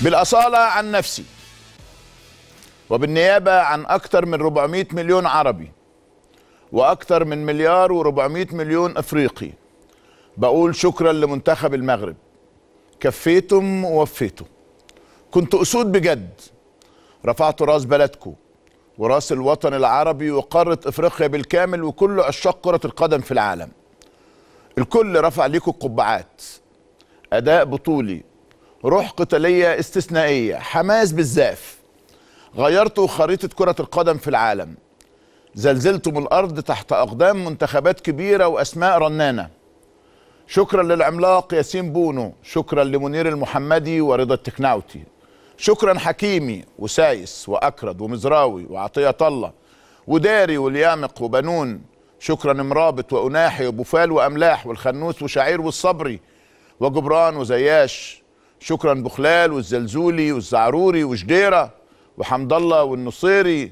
بالاصاله عن نفسي وبالنيابه عن اكثر من 400 مليون عربي واكثر من مليار و400 مليون افريقي بقول شكرا لمنتخب المغرب كفيتم ووفيتم كنت اسود بجد رفعت راس بلدكم وراس الوطن العربي وقارة افريقيا بالكامل وكل عشاق كرة القدم في العالم الكل رفع ليكم القبعات اداء بطولي روح قتاليه استثنائيه حماس بالزاف غيرتوا خريطه كره القدم في العالم زلزلتم الارض تحت اقدام منتخبات كبيره واسماء رنانه شكرا للعملاق ياسين بونو شكرا لمنير المحمدي ورضا التكناوتي شكرا حكيمي وسايس واكرد ومزراوي وعطيه الله وداري واليامق وبنون شكرا مرابط واناحي وبوفال واملاح والخنوس وشعير والصبري وجبران وزياش شكرا بخلال والزلزولي والزعروري وشديره وحمد الله والنصيري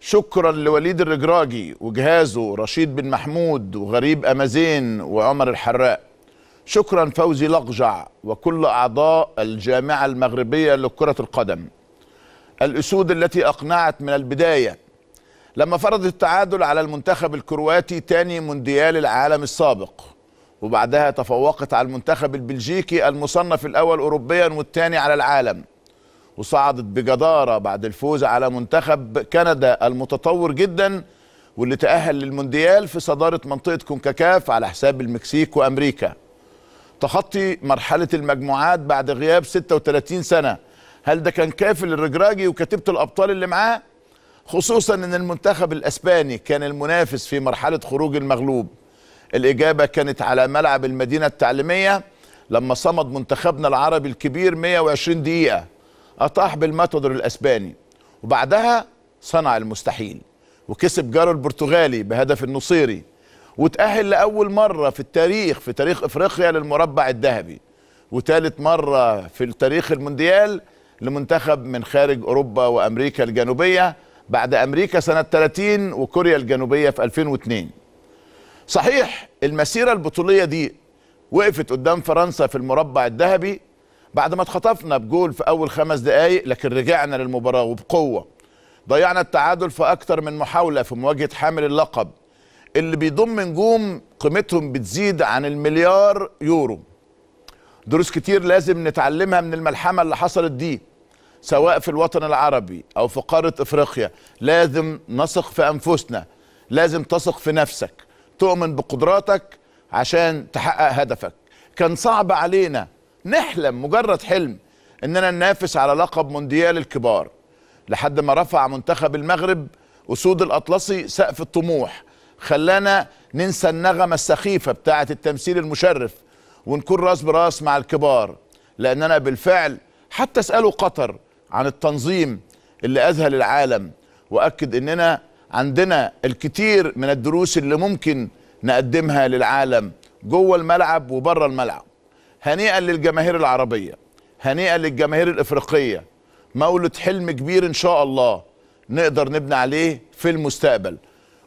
شكرا لوليد الرجراجي وجهازه رشيد بن محمود وغريب امازين وعمر الحراق شكرا فوزي لقجع وكل اعضاء الجامعه المغربيه لكره القدم الاسود التي اقنعت من البدايه لما فرضت التعادل على المنتخب الكرواتي تاني مونديال العالم السابق وبعدها تفوقت على المنتخب البلجيكي المصنف الأول أوروبيا والثاني على العالم وصعدت بجدارة بعد الفوز على منتخب كندا المتطور جدا واللي تأهل للمونديال في صدارة منطقة كونكاكاف على حساب المكسيك وأمريكا تخطي مرحلة المجموعات بعد غياب 36 سنة هل ده كان كافي للرجراجي وكتيبة الأبطال اللي معاه؟ خصوصا أن المنتخب الأسباني كان المنافس في مرحلة خروج المغلوب الإجابة كانت على ملعب المدينة التعليمية لما صمد منتخبنا العربي الكبير 120 دقيقة أطاح بالماتودر الأسباني وبعدها صنع المستحيل وكسب جاره البرتغالي بهدف النصيري وتأهل لأول مرة في التاريخ في تاريخ إفريقيا للمربع الذهبي وثالث مرة في التاريخ المونديال لمنتخب من خارج أوروبا وأمريكا الجنوبية بعد أمريكا سنة 30 وكوريا الجنوبية في 2002 صحيح المسيرة البطولية دي وقفت قدام فرنسا في المربع الذهبي بعد ما اتخطفنا بجول في أول خمس دقايق لكن رجعنا للمباراة وبقوة ضيعنا التعادل في أكثر من محاولة في مواجهة حامل اللقب اللي بيضم نجوم قيمتهم بتزيد عن المليار يورو دروس كتير لازم نتعلمها من الملحمة اللي حصلت دي سواء في الوطن العربي أو في قارة إفريقيا لازم نثق في أنفسنا لازم تثق في نفسك تؤمن بقدراتك عشان تحقق هدفك كان صعب علينا نحلم مجرد حلم اننا ننافس على لقب مونديال الكبار لحد ما رفع منتخب المغرب اسود الاطلسي سقف الطموح خلانا ننسى النغمه السخيفه بتاعه التمثيل المشرف ونكون راس براس مع الكبار لاننا بالفعل حتى اسالوا قطر عن التنظيم اللي اذهل العالم واكد اننا عندنا الكثير من الدروس اللي ممكن نقدمها للعالم جوه الملعب وبره الملعب هنيئا للجماهير العربيه هنيئا للجماهير الافريقيه مولد حلم كبير ان شاء الله نقدر نبني عليه في المستقبل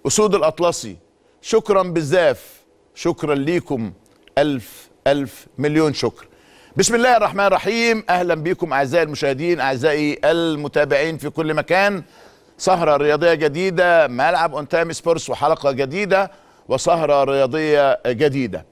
اسود الاطلسي شكرا بزاف شكرا ليكم الف الف مليون شكر بسم الله الرحمن الرحيم اهلا بكم اعزائي المشاهدين اعزائي المتابعين في كل مكان سهرة رياضية جديدة ملعب تايم سبورتس وحلقة جديدة وسهرة رياضية جديدة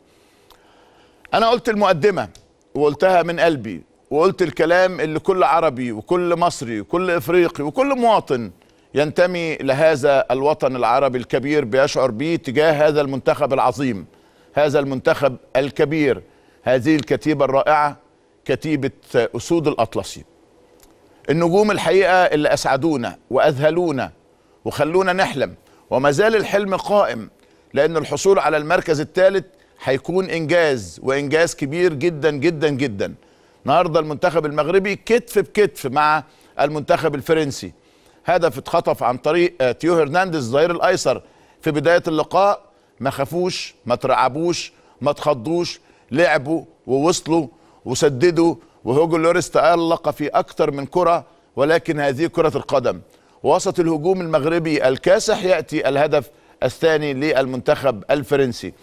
أنا قلت المقدمة وقلتها من قلبي وقلت الكلام اللي كل عربي وكل مصري وكل إفريقي وكل مواطن ينتمي لهذا الوطن العربي الكبير بيشعر به تجاه هذا المنتخب العظيم هذا المنتخب الكبير هذه الكتيبة الرائعة كتيبة أسود الأطلسي النجوم الحقيقة اللي أسعدونا وأذهلونا وخلونا نحلم وما زال الحلم قائم لأن الحصول على المركز الثالث هيكون إنجاز وإنجاز كبير جدا جدا جدا النهاردة المنتخب المغربي كتف بكتف مع المنتخب الفرنسي هدف اتخطف عن طريق آه، تيو هرنانديز الظهير الأيسر في بداية اللقاء ما خافوش ما ترعبوش ما تخضوش لعبوا ووصلوا وسددوا وهوجو لوريس تألق في أكثر من كرة ولكن هذه كرة القدم وسط الهجوم المغربي الكاسح يأتي الهدف الثاني للمنتخب الفرنسي